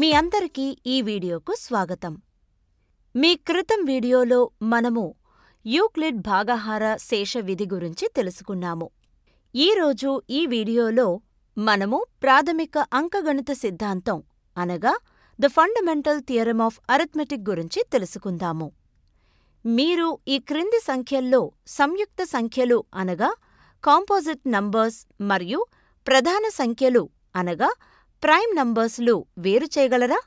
మీ అందరికీ ఈ వీడియోకు స్వాగతం మీ క్రితం వీడియోలో మనము యూక్లిడ్ భాగహార శేష విధి గురించి తెలుసుకున్నాము ఈరోజు ఈ వీడియోలో మనము ప్రాథమిక అంకగణిత సిద్ధాంతం అనగా the fundamental theorem of arithmetic గురించి తెలుసుకుందాము మీరు ఈ క్రింది సంఖ్యల్లో సంయుక్త సంఖ్యలు అనగా కాంపోజిట్ నంబర్స్ మరియు ప్రధాన సంఖ్యలు అనగా ప్రైమ్ నంబర్స్లు వేరు చేయగలరా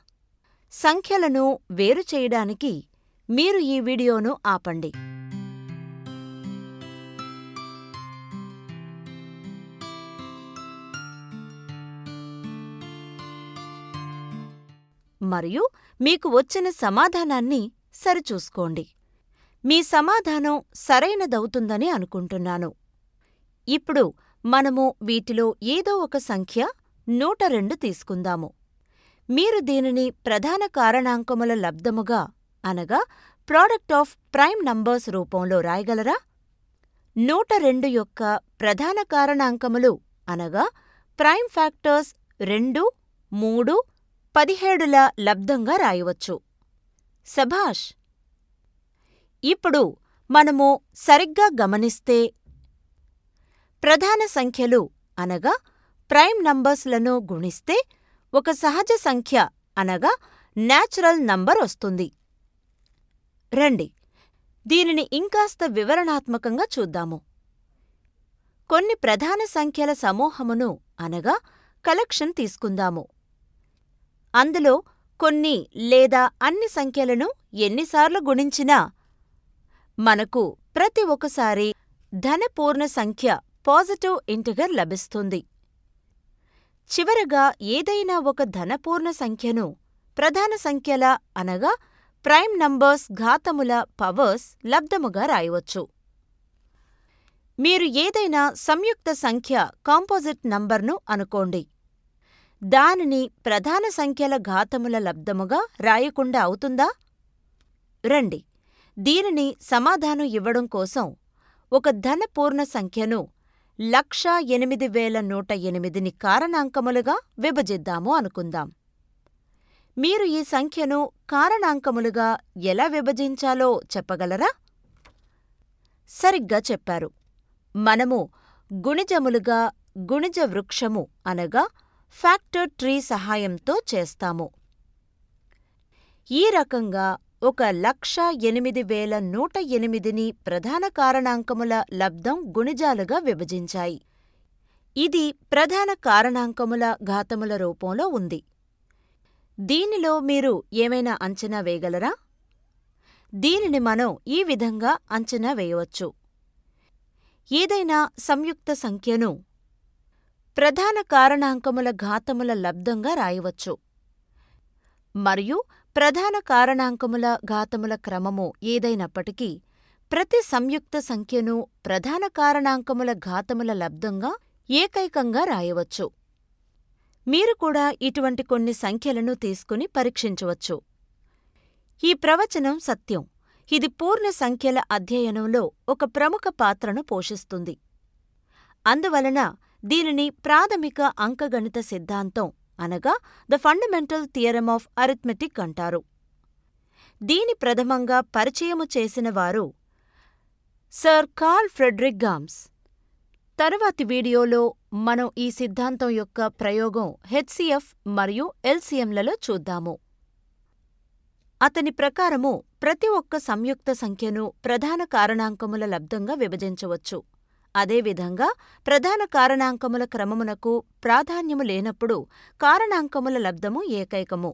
సంఖ్యలను వేరు చేయడానికి మీరు ఈ వీడియోను ఆపండి మరియు మీకు వచ్చిన సమాధానాన్ని సరిచూసుకోండి మీ సమాధానం సరైనదవుతుందని అనుకుంటున్నాను ఇప్పుడు మనము వీటిలో ఏదో ఒక సంఖ్య నూట రెండు తీసుకుందాము మీరు దీనిని ప్రధాన కారణాంకముల లబ్ధముగా అనగా ప్రాడక్ట్ ఆఫ్ ప్రైమ్ నంబర్స్ రూపంలో రాయగలరా నూట రెండు యొక్క ప్రధాన కారణాంకములు అనగా ప్రైమ్ ఫ్యాక్టర్స్ రెండు మూడు పదిహేడుల లబ్ధంగా రాయవచ్చు సభాష్ ఇప్పుడు మనము సరిగ్గా గమనిస్తే ప్రధాన సంఖ్యలు అనగా ప్రైమ్ నంబర్స్లను గుణిస్తే ఒక సహజ సంఖ్య అనగా న్యాచురల్ నంబర్ వస్తుంది రండి దీనిని ఇంకాస్త వివరణాత్మకంగా చూద్దాము కొన్ని ప్రధాన సంఖ్యల సమూహమును అనగా కలెక్షన్ తీసుకుందాము అందులో కొన్ని లేదా అన్ని సంఖ్యలను ఎన్నిసార్లు గుణించినా మనకు ప్రతి ఒకసారి ధనపూర్ణ సంఖ్య పాజిటివ్ ఇంటిగర్ లభిస్తుంది చివరగా ఏదైనా ఒక ధనపూర్ణ సంఖ్యను ప్రధాన సంఖ్యల అనగా ప్రైమ్ నంబర్స్ ఘాతముల పవర్స్ లబ్ధముగా రాయవచ్చు మీరు ఏదైనా సంయుక్త సంఖ్య కాంపోజిట్ నంబర్ను అనుకోండి దానిని ప్రధాన సంఖ్యల ఘాతముల లబ్ధముగా రాయకుండా అవుతుందా రండి దీనిని సమాధానం ఇవ్వడం కోసం ఒక ధనపూర్ణ సంఖ్యను లక్షా ఎనిమిది వేల నూట ఎనిమిదిని కారణాంకములుగా విభజిద్దాము అనుకుందాం మీరు ఈ సంఖ్యను కారణాంకములుగా ఎలా విభజించాలో చెప్పగలరా సరిగ్గా చెప్పారు మనము గుణిజములుగా గుణిజ వృక్షము అనగా ఫ్యాక్టర్ ట్రీ సహాయంతో చేస్తాము ఈ రకంగా ఒక లక్ష ఎనిమిది వేల నూట ఎనిమిదిని ప్రధాన కారణాంకముల లబ్ధం గుణిజాలుగా విభజించాయి ఇది ప్రధాన కారణాంకముల ఘాతముల రూపంలో ఉంది దీనిలో మీరు ఏమైనా అంచనా వేయగలరా దీనిని మనం ఈ విధంగా అంచనా వేయవచ్చు ఏదైనా సంయుక్త సంఖ్యను ప్రధాన కారణాంకముల ఘాతముల లబ్ధంగా రాయవచ్చు మరియు ప్రధాన కారణాంకముల ఘాతముల క్రమము ఏదైనప్పటికీ ప్రతి సంయుక్త సంఖ్యను ప్రధాన కారణాంకముల ఘాతముల లబ్దంగా ఏకైకంగా రాయవచ్చు మీరు కూడా ఇటువంటి కొన్ని సంఖ్యలను తీసుకుని పరీక్షించవచ్చు ఈ ప్రవచనం సత్యం ఇది పూర్ణ సంఖ్యల అధ్యయనంలో ఒక ప్రముఖ పాత్రను పోషిస్తుంది అందువలన దీనిని ప్రాథమిక అంకగణిత సిద్ధాంతం అనగా the fundamental theorem of arithmetic అంటారు దీని ప్రథమంగా పరిచయము చేసినవారు సర్ కార్ల్ ఫ్రెడ్రిక్ గామ్స్ తరువాతి వీడియోలో మనం ఈ సిద్ధాంతం యొక్క ప్రయోగం హెచ్సిఎఫ్ మరియు ఎల్సిఎంలలో చూద్దాము అతని ప్రకారము ప్రతి ఒక్క సంయుక్త సంఖ్యను ప్రధాన కారణాంకముల లబ్ధంగా విభజించవచ్చు అదేవిధంగా ప్రధాన కారణాంకముల క్రమమునకు ప్రాధాన్యము లేనప్పుడు కారణాంకముల లబ్ధము ఏకైకము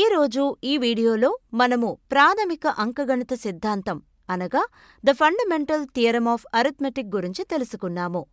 ఈరోజు ఈ వీడియోలో మనము ప్రాథమిక అంకగణిత సిద్ధాంతం అనగా the fundamental theorem of arithmetic గురించి తెలుసుకున్నాము